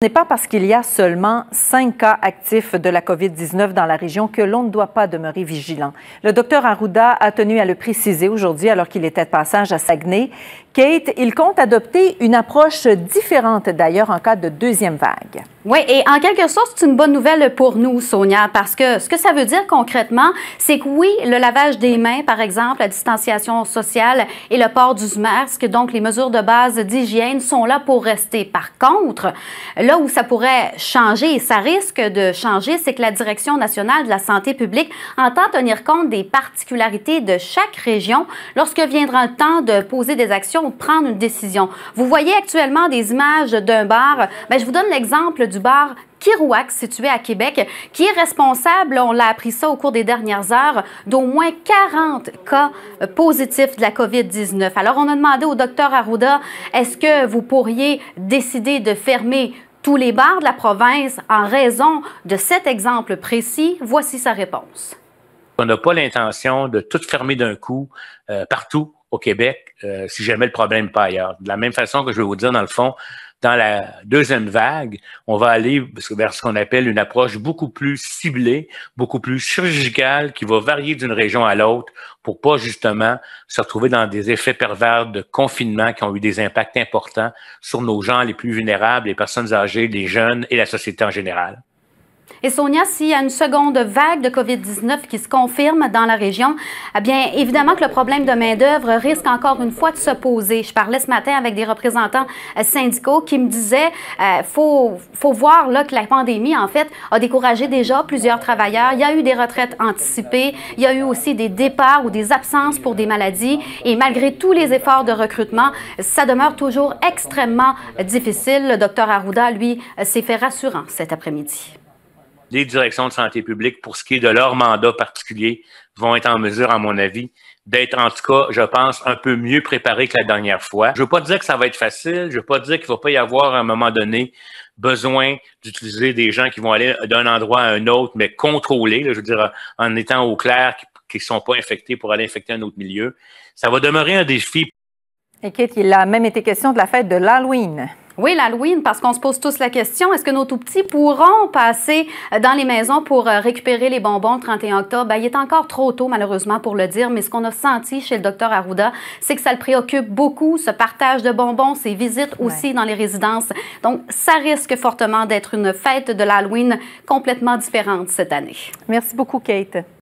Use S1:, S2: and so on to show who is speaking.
S1: Ce n'est pas parce qu'il y a seulement cinq cas actifs de la COVID-19 dans la région que l'on ne doit pas demeurer vigilant. Le docteur Arruda a tenu à le préciser aujourd'hui alors qu'il était de passage à Saguenay. Kate, il compte adopter une approche différente d'ailleurs en cas de deuxième vague. Oui, et en quelque sorte, c'est une bonne nouvelle pour nous, Sonia, parce que ce que ça veut dire concrètement, c'est que oui, le lavage des mains, par exemple, la distanciation sociale et le port du masque, donc les mesures de base d'hygiène sont là pour rester. Par contre, là où ça pourrait changer, et ça risque de changer, c'est que la Direction nationale de la santé publique entend tenir compte des particularités de chaque région lorsque viendra le temps de poser des actions ou de prendre une décision. Vous voyez actuellement des images d'un bar. mais ben, je vous donne l'exemple du bar Kirouac, situé à Québec, qui est responsable, on l'a appris ça au cours des dernières heures, d'au moins 40 cas euh, positifs de la COVID-19. Alors, on a demandé au docteur Arruda, est-ce que vous pourriez décider de fermer tous les bars de la province en raison de cet exemple précis? Voici sa réponse.
S2: On n'a pas l'intention de tout fermer d'un coup euh, partout au Québec euh, si jamais le problème n'est pas ailleurs. De la même façon que je vais vous dire, dans le fond, dans la deuxième vague, on va aller vers ce qu'on appelle une approche beaucoup plus ciblée, beaucoup plus chirurgicale, qui va varier d'une région à l'autre pour pas justement se retrouver dans des effets pervers de confinement qui ont eu des impacts importants sur nos gens les plus vulnérables, les personnes âgées, les jeunes et la société en général.
S1: Et Sonia, s'il y a une seconde vague de COVID-19 qui se confirme dans la région, eh bien, évidemment que le problème de main-d'œuvre risque encore une fois de se poser. Je parlais ce matin avec des représentants euh, syndicaux qui me disaient euh, faut, voir que la pandémie, en fait, a découragé déjà plusieurs travailleurs. Il y a eu des retraites anticipées, il y a eu aussi des départs ou des absences pour des maladies. Et malgré tous les efforts de recrutement, ça demeure toujours extrêmement difficile. Le docteur Arruda, lui, s'est fait rassurant cet après-midi
S2: les directions de santé publique, pour ce qui est de leur mandat particulier, vont être en mesure, à mon avis, d'être en tout cas, je pense, un peu mieux préparés que la dernière fois. Je ne veux pas dire que ça va être facile, je ne veux pas dire qu'il ne va pas y avoir à un moment donné besoin d'utiliser des gens qui vont aller d'un endroit à un autre, mais contrôlés, je veux dire, en étant au clair qu'ils ne sont pas infectés pour aller infecter un autre milieu. Ça va demeurer un défi.
S1: Et il a même été question de la fête de l'Halloween. Oui, l'Halloween, parce qu'on se pose tous la question, est-ce que nos tout-petits pourront passer euh, dans les maisons pour euh, récupérer les bonbons le 31 octobre? Ben, il est encore trop tôt, malheureusement, pour le dire, mais ce qu'on a senti chez le docteur Arruda, c'est que ça le préoccupe beaucoup, ce partage de bonbons, ces visites aussi dans les résidences. Donc, ça risque fortement d'être une fête de l'Halloween complètement différente cette année. Merci beaucoup, Kate.